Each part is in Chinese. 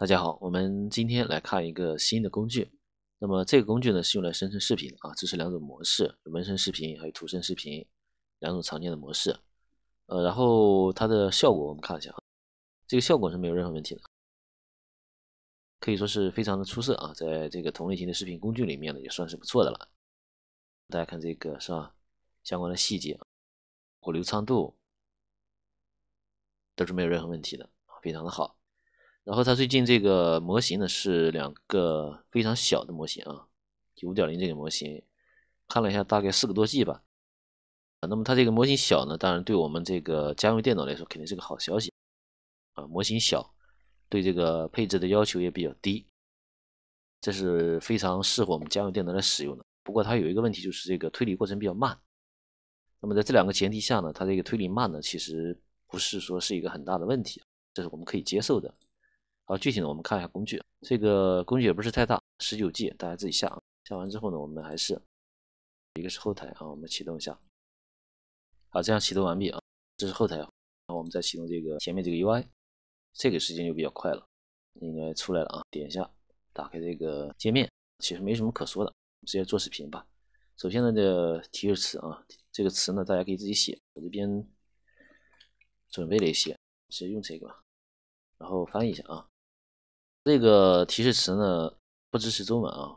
大家好，我们今天来看一个新的工具。那么这个工具呢是用来生成视频啊，支持两种模式：文生视频还有图生视频两种常见的模式。呃，然后它的效果我们看一下，这个效果是没有任何问题的，可以说是非常的出色啊，在这个同类型的视频工具里面呢也算是不错的了。大家看这个是吧，相关的细节啊，或流畅度都是没有任何问题的，非常的好。然后它最近这个模型呢是两个非常小的模型啊，九点零这个模型看了一下大概四个多 G 吧。啊，那么它这个模型小呢，当然对我们这个家用电脑来说肯定是个好消息啊。模型小，对这个配置的要求也比较低，这是非常适合我们家用电脑来使用的。不过它有一个问题就是这个推理过程比较慢。那么在这两个前提下呢，它这个推理慢呢其实不是说是一个很大的问题，这是我们可以接受的。啊，具体呢，我们看一下工具，这个工具也不是太大，十九 G，大家自己下啊。下完之后呢，我们还是一个是后台啊，我们启动一下。好，这样启动完毕啊，这是后台啊，我们再启动这个前面这个 UI，这个时间就比较快了，应该出来了啊。点一下，打开这个界面，其实没什么可说的，直接做视频吧。首先呢，这提示词啊，这个词呢，大家可以自己写，我这边准备了一些，直接用这个吧。然后翻译一下啊。这个提示词呢不支持中文啊，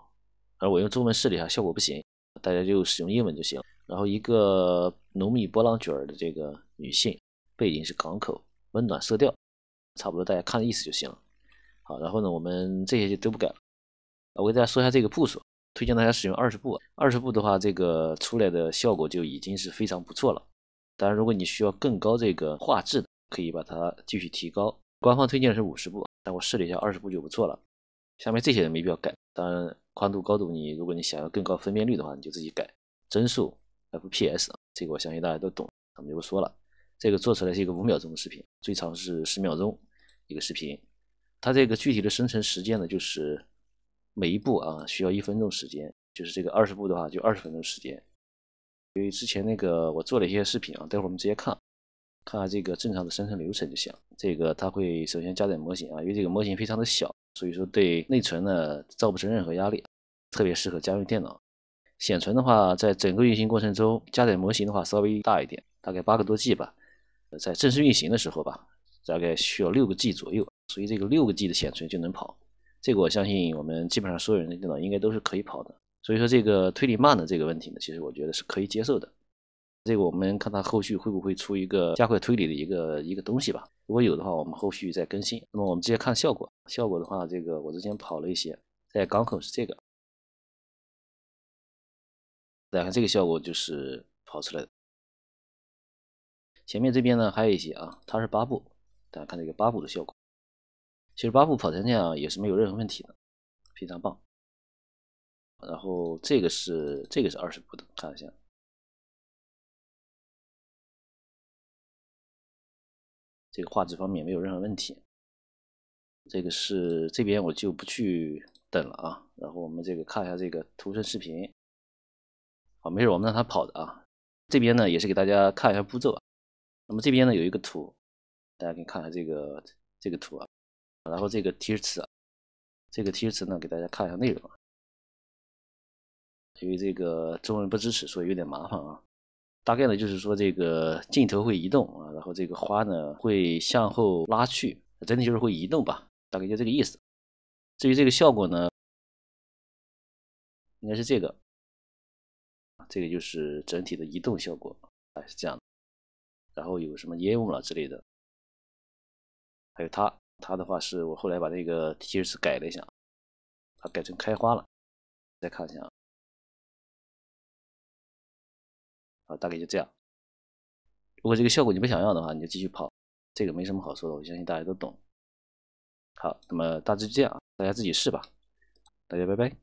而我用中文试了一下，效果不行，大家就使用英文就行。然后一个浓密波浪卷儿的这个女性，背景是港口，温暖色调，差不多大家看意思就行了。好，然后呢，我们这些就都不改了。我给大家说一下这个步数，推荐大家使用二十步，二十步的话，这个出来的效果就已经是非常不错了。当然，如果你需要更高这个画质，可以把它继续提高。官方推荐是五十步，但我试了一下二十步就不错了。下面这些没必要改，当然宽度、高度，你如果你想要更高分辨率的话，你就自己改帧数 FPS，这个我相信大家都懂，我们就不说了。这个做出来是一个五秒钟的视频，最长是十秒钟一个视频。它这个具体的生成时间呢，就是每一步啊需要一分钟时间，就是这个二十步的话就二十分钟时间。因为之前那个我做了一些视频啊，待会儿我们直接看。看看这个正常的生成流程就行。这个它会首先加载模型啊，因为这个模型非常的小，所以说对内存呢造不成任何压力，特别适合家用电脑。显存的话，在整个运行过程中加载模型的话稍微大一点，大概八个多 G 吧。在正式运行的时候吧，大概需要六个 G 左右，所以这个六个 G 的显存就能跑。这个我相信我们基本上所有人的电脑应该都是可以跑的。所以说这个推理慢的这个问题呢，其实我觉得是可以接受的。这个我们看它后续会不会出一个加快推理的一个一个东西吧。如果有的话，我们后续再更新。那么我们直接看效果，效果的话，这个我之前跑了一些，在港口是这个。大家看这个效果就是跑出来的。前面这边呢还有一些啊，它是八步，大家看这个八步的效果。其实八步跑成这样也是没有任何问题的，非常棒。然后这个是这个是二十步的，看一下。这个画质方面没有任何问题，这个是这边我就不去等了啊。然后我们这个看一下这个图生视频，好没事，我们让它跑的啊。这边呢也是给大家看一下步骤啊。那么这边呢有一个图，大家可以看看这个这个图啊。然后这个提示词啊，这个提示词呢给大家看一下内容啊。因为这个中文不支持，所以有点麻烦啊。大概呢就是说这个镜头会移动。然后这个花呢会向后拉去，整体就是会移动吧，大概就这个意思。至于这个效果呢，应该是这个，这个就是整体的移动效果，哎是这样。然后有什么烟雾了之类的，还有它，它的话是我后来把这个提示改了一下，它改成开花了。再看一下啊大概就这样。如果这个效果你不想要的话，你就继续跑，这个没什么好说的，我相信大家都懂。好，那么大致就这样，大家自己试吧，大家拜拜。